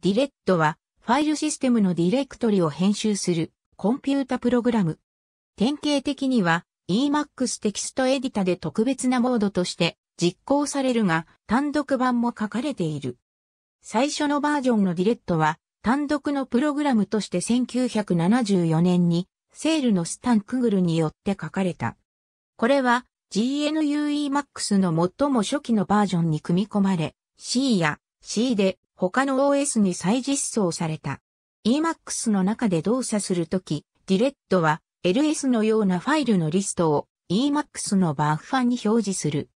ディレットは、ファイルシステムのディレクトリを編集する、コンピュータプログラム。典型的には、Emacs テキストエディタで特別なモードとして実行されるが、単独版も書かれている。最初のバージョンのディレットは、単独のプログラムとして1974年に、セールのスタンクグルによって書かれた。これは、GNU Emacs の最も初期のバージョンに組み込まれ、C や C で他の OS に再実装された。Emacs の中で動作するとき、ディレットは LS のようなファイルのリストを Emacs のバッファに表示する。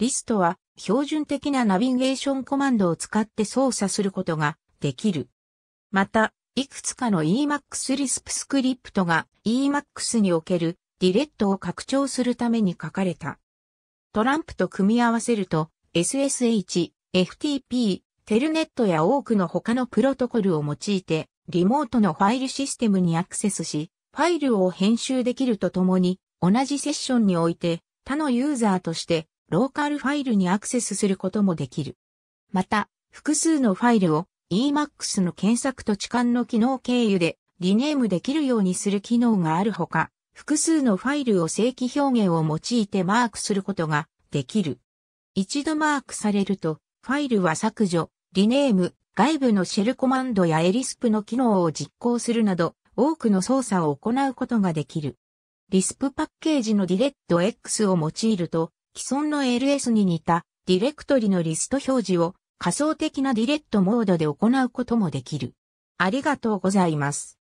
リストは標準的なナビゲーションコマンドを使って操作することができる。また、いくつかの Emacs リスプスクリプトが Emacs におけるディレットを拡張するために書かれた。トランプと組み合わせると SSH、FTP、テルネットや多くの他のプロトコルを用いて、リモートのファイルシステムにアクセスし、ファイルを編集できるとともに、同じセッションにおいて、他のユーザーとして、ローカルファイルにアクセスすることもできる。また、複数のファイルを Emacs の検索と置換の機能経由でリネームできるようにする機能があるほか、複数のファイルを正規表現を用いてマークすることができる。一度マークされると、ファイルは削除、リネーム、外部のシェルコマンドやエリスプの機能を実行するなど、多くの操作を行うことができる。リスプパッケージのディレット X を用いると、既存の LS に似たディレクトリのリスト表示を仮想的なディレットモードで行うこともできる。ありがとうございます。